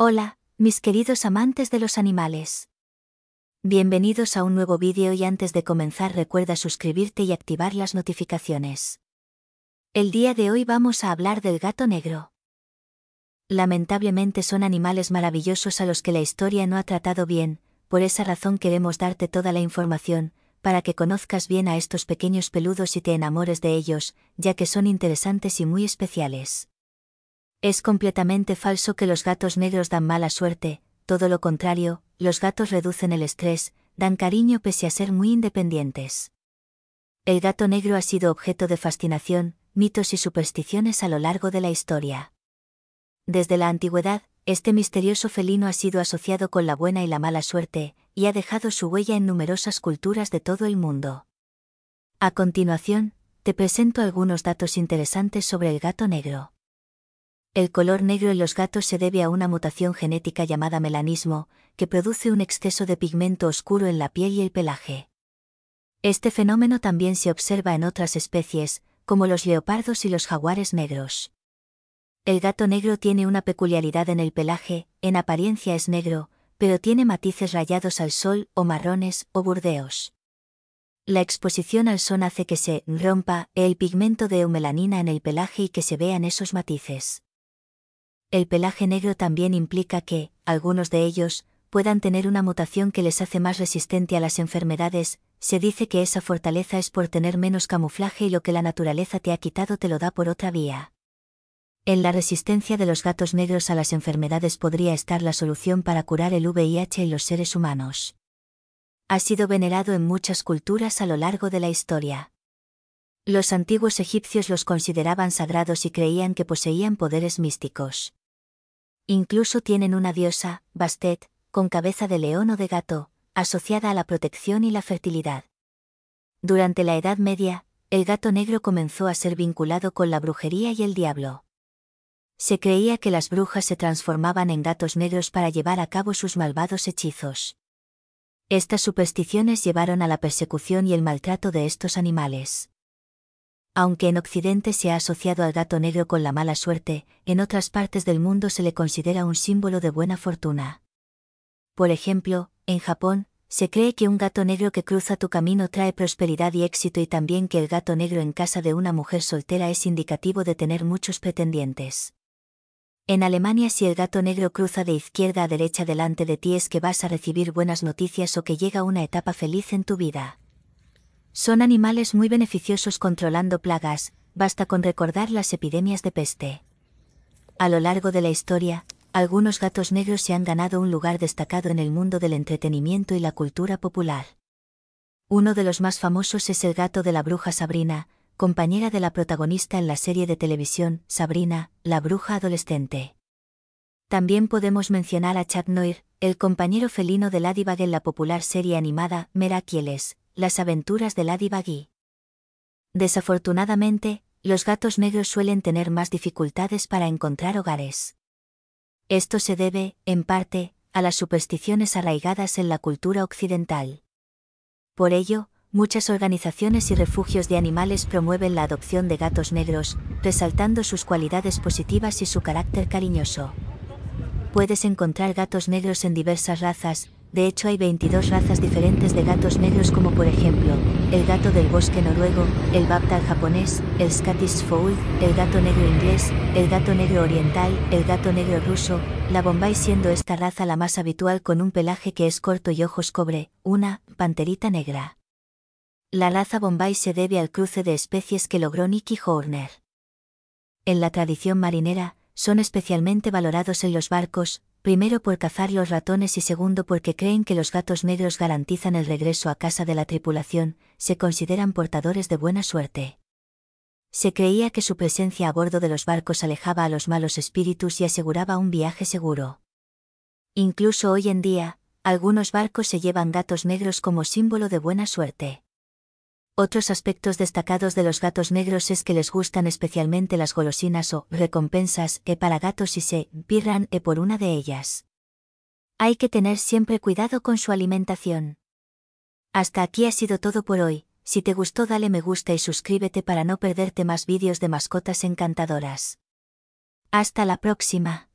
Hola, mis queridos amantes de los animales. Bienvenidos a un nuevo vídeo y antes de comenzar recuerda suscribirte y activar las notificaciones. El día de hoy vamos a hablar del gato negro. Lamentablemente son animales maravillosos a los que la historia no ha tratado bien, por esa razón queremos darte toda la información, para que conozcas bien a estos pequeños peludos y te enamores de ellos, ya que son interesantes y muy especiales. Es completamente falso que los gatos negros dan mala suerte, todo lo contrario, los gatos reducen el estrés, dan cariño pese a ser muy independientes. El gato negro ha sido objeto de fascinación, mitos y supersticiones a lo largo de la historia. Desde la antigüedad, este misterioso felino ha sido asociado con la buena y la mala suerte, y ha dejado su huella en numerosas culturas de todo el mundo. A continuación, te presento algunos datos interesantes sobre el gato negro. El color negro en los gatos se debe a una mutación genética llamada melanismo, que produce un exceso de pigmento oscuro en la piel y el pelaje. Este fenómeno también se observa en otras especies, como los leopardos y los jaguares negros. El gato negro tiene una peculiaridad en el pelaje, en apariencia es negro, pero tiene matices rayados al sol o marrones o burdeos. La exposición al sol hace que se rompa el pigmento de eumelanina en el pelaje y que se vean esos matices. El pelaje negro también implica que, algunos de ellos, puedan tener una mutación que les hace más resistente a las enfermedades, se dice que esa fortaleza es por tener menos camuflaje y lo que la naturaleza te ha quitado te lo da por otra vía. En la resistencia de los gatos negros a las enfermedades podría estar la solución para curar el VIH y los seres humanos. Ha sido venerado en muchas culturas a lo largo de la historia. Los antiguos egipcios los consideraban sagrados y creían que poseían poderes místicos. Incluso tienen una diosa, Bastet, con cabeza de león o de gato, asociada a la protección y la fertilidad. Durante la Edad Media, el gato negro comenzó a ser vinculado con la brujería y el diablo. Se creía que las brujas se transformaban en gatos negros para llevar a cabo sus malvados hechizos. Estas supersticiones llevaron a la persecución y el maltrato de estos animales. Aunque en Occidente se ha asociado al gato negro con la mala suerte, en otras partes del mundo se le considera un símbolo de buena fortuna. Por ejemplo, en Japón, se cree que un gato negro que cruza tu camino trae prosperidad y éxito y también que el gato negro en casa de una mujer soltera es indicativo de tener muchos pretendientes. En Alemania si el gato negro cruza de izquierda a derecha delante de ti es que vas a recibir buenas noticias o que llega una etapa feliz en tu vida. Son animales muy beneficiosos controlando plagas, basta con recordar las epidemias de peste. A lo largo de la historia, algunos gatos negros se han ganado un lugar destacado en el mundo del entretenimiento y la cultura popular. Uno de los más famosos es el gato de la bruja Sabrina, compañera de la protagonista en la serie de televisión Sabrina, la bruja adolescente. También podemos mencionar a Chad Noir, el compañero felino de Ladybug en la popular serie animada Merakieles. Las aventuras de Lady Desafortunadamente, los gatos negros suelen tener más dificultades para encontrar hogares. Esto se debe, en parte, a las supersticiones arraigadas en la cultura occidental. Por ello, muchas organizaciones y refugios de animales promueven la adopción de gatos negros, resaltando sus cualidades positivas y su carácter cariñoso. Puedes encontrar gatos negros en diversas razas, de hecho hay 22 razas diferentes de gatos negros como por ejemplo, el gato del bosque noruego, el Babtal japonés, el Scottish Fold, el gato negro inglés, el gato negro oriental, el gato negro ruso, la Bombay siendo esta raza la más habitual con un pelaje que es corto y ojos cobre, una panterita negra. La raza Bombay se debe al cruce de especies que logró Nicky Horner. En la tradición marinera, son especialmente valorados en los barcos, primero por cazar los ratones y segundo porque creen que los gatos negros garantizan el regreso a casa de la tripulación, se consideran portadores de buena suerte. Se creía que su presencia a bordo de los barcos alejaba a los malos espíritus y aseguraba un viaje seguro. Incluso hoy en día, algunos barcos se llevan gatos negros como símbolo de buena suerte. Otros aspectos destacados de los gatos negros es que les gustan especialmente las golosinas o recompensas e para gatos y se pirran e por una de ellas. Hay que tener siempre cuidado con su alimentación. Hasta aquí ha sido todo por hoy, si te gustó dale me gusta y suscríbete para no perderte más vídeos de mascotas encantadoras. Hasta la próxima.